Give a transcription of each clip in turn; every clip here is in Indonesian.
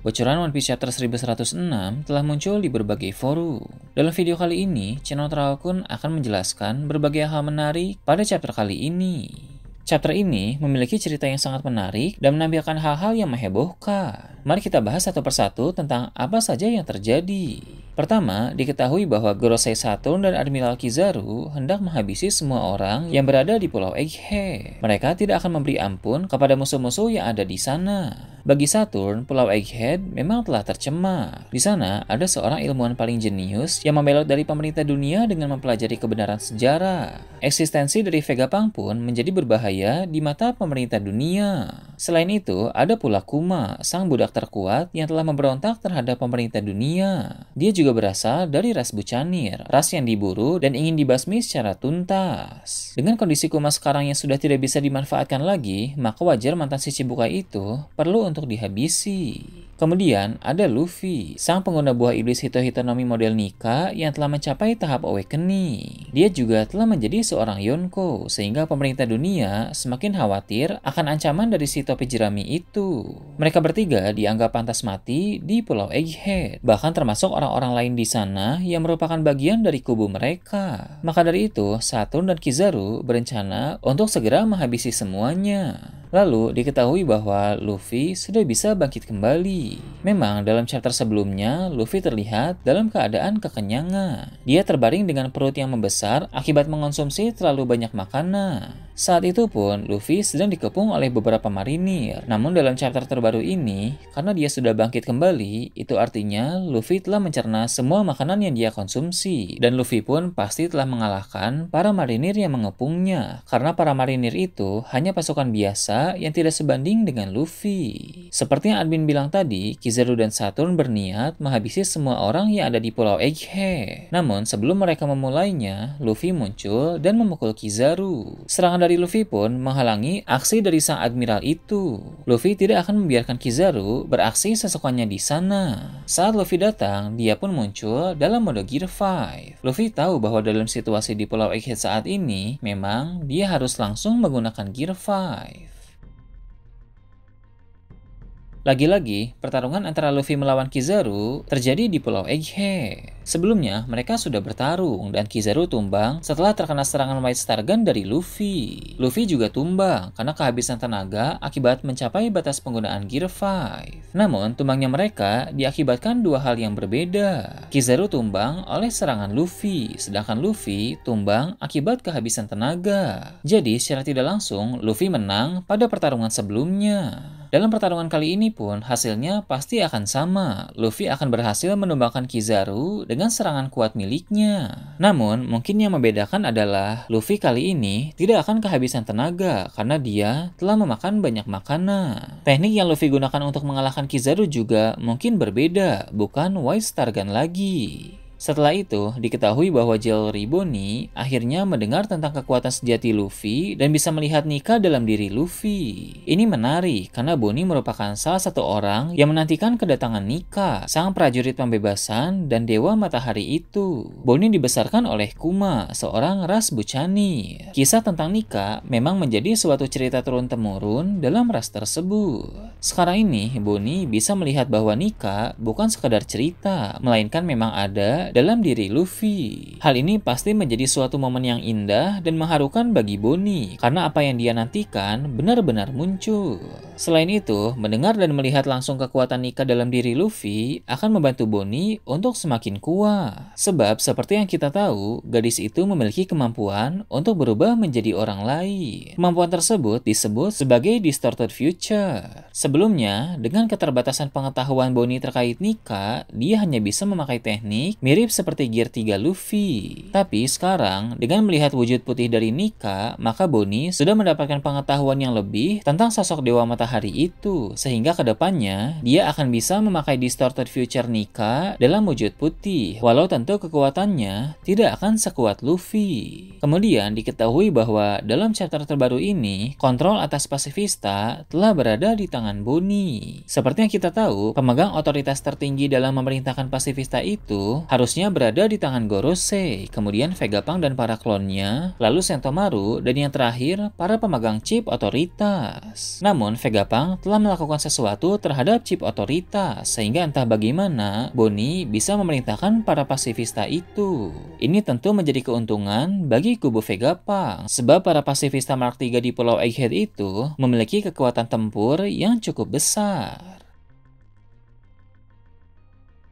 Bocoran One Piece Chapter 1106 telah muncul di berbagai forum. Dalam video kali ini, channel Traokun akan menjelaskan berbagai hal menarik pada chapter kali ini. Chapter ini memiliki cerita yang sangat menarik dan menampilkan hal-hal yang mehebohkan. Mari kita bahas satu persatu tentang apa saja yang terjadi. Pertama, diketahui bahwa Gorosei Saturn dan Admiral Kizaru hendak menghabisi semua orang yang berada di Pulau Egghead. Mereka tidak akan memberi ampun kepada musuh-musuh yang ada di sana. Bagi Saturn, Pulau Egghead memang telah tercemar. Di sana, ada seorang ilmuwan paling jenius yang membelot dari pemerintah dunia dengan mempelajari kebenaran sejarah. Eksistensi dari Vegapunk pun menjadi berbahaya di mata pemerintah dunia. Selain itu, ada pula Kuma, sang budak terkuat yang telah memberontak terhadap pemerintah dunia. Dia juga berasal dari ras Bucanir, ras yang diburu dan ingin dibasmi secara tuntas. Dengan kondisi Kuma sekarang yang sudah tidak bisa dimanfaatkan lagi, maka wajar mantan si Cibuka itu perlu untuk dihabisi. Kemudian ada Luffy, sang pengguna buah iblis Hitohito Hitonomi model Nika yang telah mencapai tahap awakening. Dia juga telah menjadi seorang Yonko sehingga pemerintah dunia semakin khawatir akan ancaman dari si topi jerami itu. Mereka bertiga dianggap pantas mati di Pulau Egghead, bahkan termasuk orang-orang lain di sana yang merupakan bagian dari kubu mereka. Maka dari itu, Saturn dan Kizaru berencana untuk segera menghabisi semuanya. Lalu diketahui bahwa Luffy sudah bisa bangkit kembali. Memang dalam chapter sebelumnya, Luffy terlihat dalam keadaan kekenyangan. Dia terbaring dengan perut yang membesar akibat mengonsumsi terlalu banyak makanan. Saat itu pun, Luffy sedang dikepung oleh beberapa marinir. Namun dalam chapter terbaru ini, karena dia sudah bangkit kembali, itu artinya Luffy telah mencerna semua makanan yang dia konsumsi. Dan Luffy pun pasti telah mengalahkan para marinir yang mengepungnya. Karena para marinir itu hanya pasukan biasa yang tidak sebanding dengan Luffy. Seperti yang admin bilang tadi, Kizaru dan Saturn berniat menghabisi semua orang yang ada di Pulau Egghead. Namun sebelum mereka memulainya, Luffy muncul dan memukul Kizaru. Serangan dari dari Luffy pun menghalangi aksi dari sang admiral itu. Luffy tidak akan membiarkan Kizaru beraksi sesukanya di sana. Saat Luffy datang, dia pun muncul dalam mode Gear 5. Luffy tahu bahwa dalam situasi di Pulau Egghead saat ini, memang dia harus langsung menggunakan Gear 5. Lagi-lagi, pertarungan antara Luffy melawan Kizaru terjadi di Pulau Egghead. Sebelumnya, mereka sudah bertarung dan Kizaru tumbang setelah terkena serangan White Star Gun dari Luffy. Luffy juga tumbang karena kehabisan tenaga akibat mencapai batas penggunaan Gear 5. Namun, tumbangnya mereka diakibatkan dua hal yang berbeda. Kizaru tumbang oleh serangan Luffy, sedangkan Luffy tumbang akibat kehabisan tenaga. Jadi, secara tidak langsung, Luffy menang pada pertarungan sebelumnya. Dalam pertarungan kali ini pun, hasilnya pasti akan sama. Luffy akan berhasil menumbangkan Kizaru dengan serangan kuat miliknya. Namun, mungkin yang membedakan adalah Luffy kali ini tidak akan kehabisan tenaga karena dia telah memakan banyak makanan. Teknik yang Luffy gunakan untuk mengalahkan Kizaru juga mungkin berbeda, bukan White Star Gun lagi. Setelah itu, diketahui bahwa Jelly Boni akhirnya mendengar tentang kekuatan sejati Luffy dan bisa melihat Nika dalam diri Luffy. Ini menarik karena Boni merupakan salah satu orang yang menantikan kedatangan Nika, sang prajurit pembebasan dan dewa matahari itu. Boni dibesarkan oleh Kuma, seorang ras Bucani. Kisah tentang Nika memang menjadi suatu cerita turun-temurun dalam ras tersebut. Sekarang ini, Boni bisa melihat bahwa Nika bukan sekadar cerita, melainkan memang ada dalam diri Luffy. Hal ini pasti menjadi suatu momen yang indah dan mengharukan bagi Bonnie karena apa yang dia nantikan benar-benar muncul. Selain itu, mendengar dan melihat langsung kekuatan Nika dalam diri Luffy akan membantu Bonnie untuk semakin kuat. Sebab seperti yang kita tahu, gadis itu memiliki kemampuan untuk berubah menjadi orang lain. Kemampuan tersebut disebut sebagai distorted future. Sebelumnya, dengan keterbatasan pengetahuan Bonnie terkait Nika, dia hanya bisa memakai teknik mirip Mirip seperti Gear 3 Luffy. Tapi sekarang, dengan melihat wujud putih dari Nika, maka Bonnie sudah mendapatkan pengetahuan yang lebih tentang sosok Dewa Matahari itu. Sehingga kedepannya, dia akan bisa memakai distorted future Nika dalam wujud putih. Walau tentu kekuatannya tidak akan sekuat Luffy. Kemudian diketahui bahwa dalam chapter terbaru ini, kontrol atas pasifista telah berada di tangan Bonnie. Seperti yang kita tahu, pemegang otoritas tertinggi dalam memerintahkan pasifista itu harus Fokusnya berada di tangan Gorosei, kemudian Vegapunk dan para klonnya, lalu Sentomaru, dan yang terakhir, para pemegang chip otoritas. Namun, Vegapunk telah melakukan sesuatu terhadap chip otoritas, sehingga entah bagaimana, Bonnie bisa memerintahkan para pasifista itu. Ini tentu menjadi keuntungan bagi kubu Vegapunk, sebab para pasifista Mark III di Pulau Egghead itu memiliki kekuatan tempur yang cukup besar.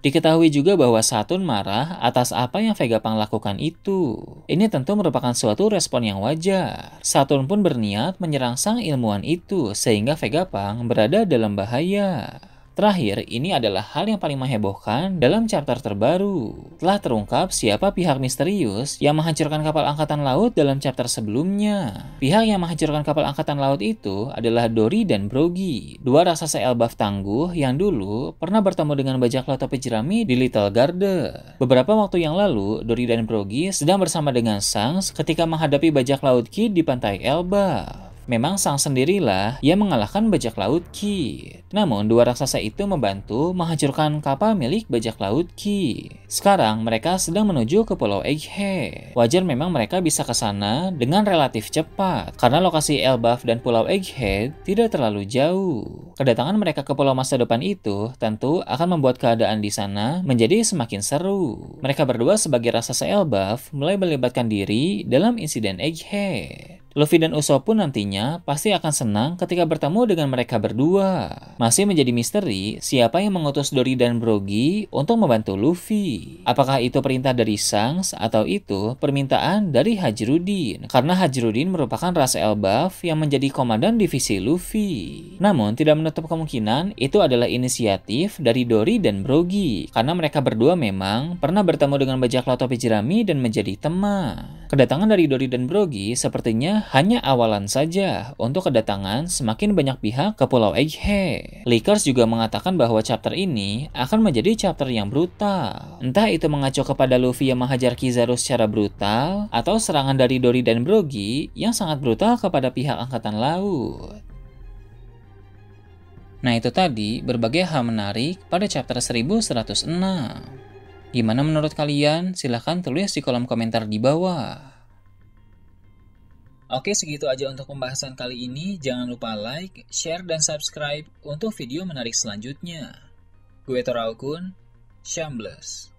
Diketahui juga bahwa Saturn marah atas apa yang Vegapunk lakukan itu. Ini tentu merupakan suatu respon yang wajar. Saturn pun berniat menyerang sang ilmuwan itu sehingga Vegapunk berada dalam bahaya. Terakhir, ini adalah hal yang paling menghebohkan dalam chapter terbaru. Telah terungkap siapa pihak misterius yang menghancurkan kapal angkatan laut dalam chapter sebelumnya. Pihak yang menghancurkan kapal angkatan laut itu adalah Dori dan Brogy, dua raksasa Elbaf tangguh yang dulu pernah bertemu dengan bajak laut jerami di Little Garden. Beberapa waktu yang lalu, Dori dan Brogy sedang bersama dengan Sangs ketika menghadapi bajak laut Kid di pantai Elbaf. Memang Sang sendirilah yang mengalahkan bajak laut Ki. Namun dua raksasa itu membantu menghancurkan kapal milik bajak laut Ki. Sekarang mereka sedang menuju ke Pulau Egghead. Wajar memang mereka bisa ke sana dengan relatif cepat karena lokasi Elbaf dan Pulau Egghead tidak terlalu jauh. Kedatangan mereka ke pulau masa depan itu tentu akan membuat keadaan di sana menjadi semakin seru. Mereka berdua sebagai raksasa Elbaf mulai melibatkan diri dalam insiden Egghead. Luffy dan Usopp pun nantinya pasti akan senang ketika bertemu dengan mereka berdua. Masih menjadi misteri siapa yang mengutus Dori dan Brogy untuk membantu Luffy. Apakah itu perintah dari Shanks atau itu permintaan dari Hajrudin? Karena Hajrudin merupakan ras Elbaf yang menjadi komandan divisi Luffy. Namun tidak menutup kemungkinan itu adalah inisiatif dari Dori dan Brogy karena mereka berdua memang pernah bertemu dengan bajak laut topi jerami dan menjadi teman. Kedatangan dari Dori dan Brogy sepertinya hanya awalan saja untuk kedatangan semakin banyak pihak ke Pulau Egghead. Lakers juga mengatakan bahwa chapter ini akan menjadi chapter yang brutal. Entah itu mengacu kepada Luffy yang menghajar Kizaru secara brutal atau serangan dari Dori dan Brogy yang sangat brutal kepada pihak angkatan laut. Nah itu tadi berbagai hal menarik pada chapter 1106. Gimana menurut kalian? Silahkan tulis di kolom komentar di bawah. Oke, segitu aja untuk pembahasan kali ini. Jangan lupa like, share, dan subscribe untuk video menarik selanjutnya. Gue Toraukun, Shambles.